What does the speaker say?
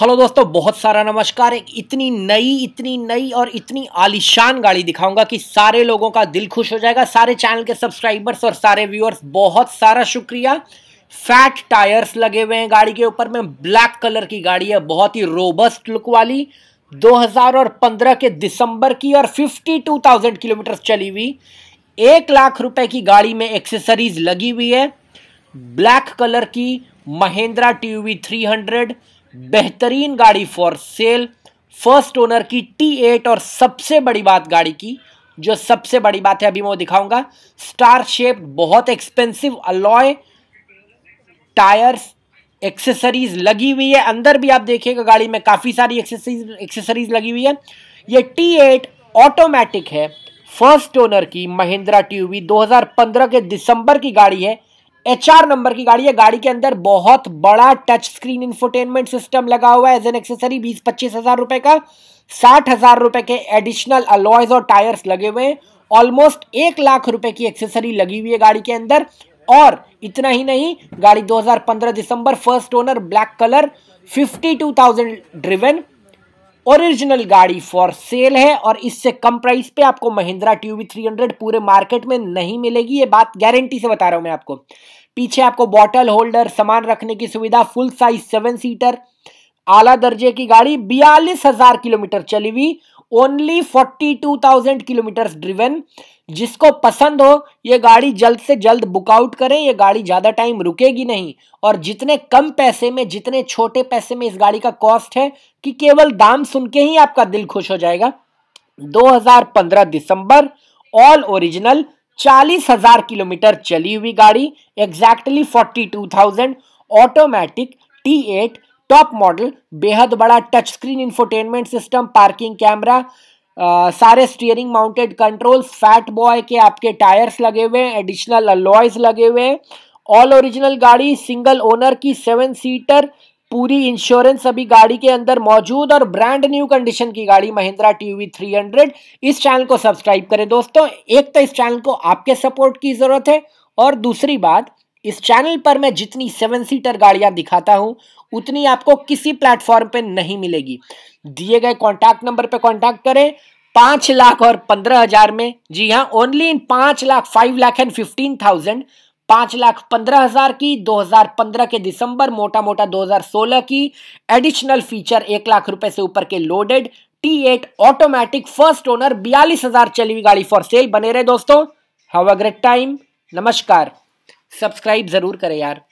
hello दोस्तों बहुत सारा नमस्कार एक इतनी नई इतनी नई और इतनी आलिशान गाड़ी दिखाऊंगा कि सारे लोगों का दिल खुश हो जाएगा सारे चैनल के सब्सक्राइबर्स और सारे व्यूअर्स बहुत सारा शुक्रिया फैट टायर्स लगे हुए हैं गाड़ी के ऊपर में ब्लैक कलर की गाड़ी है बहुत ही रोबस्ट लुक वाली पंद्रह के दिसंबर की और फिफ्टी किलोमीटर चली हुई एक लाख रुपए की गाड़ी में एक्सेसरीज लगी हुई है ब्लैक कलर की Mahindra T V three hundred बेहतरीन गाड़ी फॉर सेल फर्स्ट ओनर की टी एट और सबसे बड़ी बात गाड़ी की जो सबसे बड़ी बात है अभी मैं वो दिखाऊंगा स्टार शेप बहुत एक्सपेंसिव अलॉय टायर्स एक्सेसरीज लगी हुई है अंदर भी आप देखिएगा गाड़ी में काफ़ी सारी एक्सेसरीज एक्सेसरीज लगी हुई है ये टी एट ऑटोमेटिक है फर्स्ट ओनर की महिंद्रा टी वी 2015 के दिसंबर की गाड़ी है एच नंबर की गाड़ी है गाड़ी के अंदर बहुत बड़ा टच स्क्रीन इंफोटेनमेंट सिस्टम लगा हुआ है एज एन एक्सेसरी बीस पच्चीस हजार रुपए का साठ हजार रुपए के एडिशनल अलॉयज और टायर्स लगे हुए हैं ऑलमोस्ट एक लाख रुपए की एक्सेसरी लगी हुई है गाड़ी के अंदर और इतना ही नहीं गाड़ी 2015 दिसंबर first owner black colour 52,000 driven original गाड़ी फॉर सेल है और इससे कम प्राइस पे आपको महिंद्रा ट्यूबी 300 पूरे मार्केट में नहीं मिलेगी ये बात गारंटी से बता रहा हूं मैं आपको पीछे आपको बॉटल होल्डर सामान रखने की सुविधा फुल साइज सेवन सीटर आला दर्जे की गाड़ी बयालीस हजार किलोमीटर चली हुई only forty two thousand kilometres driven जिसको पसंद हो ये गाड़ी जल्द से जल्द बुक आउट करें ये गाड़ी ज़्यादा टाइम रुकेगी नहीं और जितने कम पैसे में जितने छोटे पैसे में इस गाड़ी का कॉस्ट है कि केवल दाम सुन के ही आपका दिल खुश हो जाएगा 2015 दिसंबर ऑल ओरिजिनल चालीस हजार किलोमीटर चली हुई गाड़ी exactly forty two thousand automatic T eight top model बेहद बड़ा touch screen infotainment system parking camera आ, सारे steering mounted control fat boy के आपके टायर्स लगे हुए हैं एडिशनल अलॉयज लगे हुए हैं ऑल ओरिजिनल गाड़ी सिंगल ओनर की सेवन सीटर पूरी इंश्योरेंस अभी गाड़ी के अंदर मौजूद और ब्रांड न्यू कंडीशन की गाड़ी महिंद्रा टीवी 300 इस चैनल को सब्सक्राइब करें दोस्तों एक तो इस चैनल को आपके सपोर्ट की ज़रूरत है और दूसरी बात इस चैनल पर मैं जितनी सेवन सीटर गाड़ियां दिखाता हूं उतनी आपको किसी प्लेटफॉर्म पे नहीं मिलेगी दिए गए कॉन्टैक्ट नंबर पे कॉन्टैक्ट करें पांच लाख और पंद्रह हजार में जी हां ओनली इन पांच lakh five lakh and fifteen thousand पांच लाख पंद्रह हजार की 2015 के दिसंबर मोटा मोटा 2016 की एडिशनल फीचर एक लाख रुपए से ऊपर के loaded T eight automatic first owner बयालीस हजार चली हुई गाड़ी फॉर सेल बने रहे दोस्तों हैव अ ग्रेट टाइम नमस्कार सब्सक्राइब ज़रूर करें यार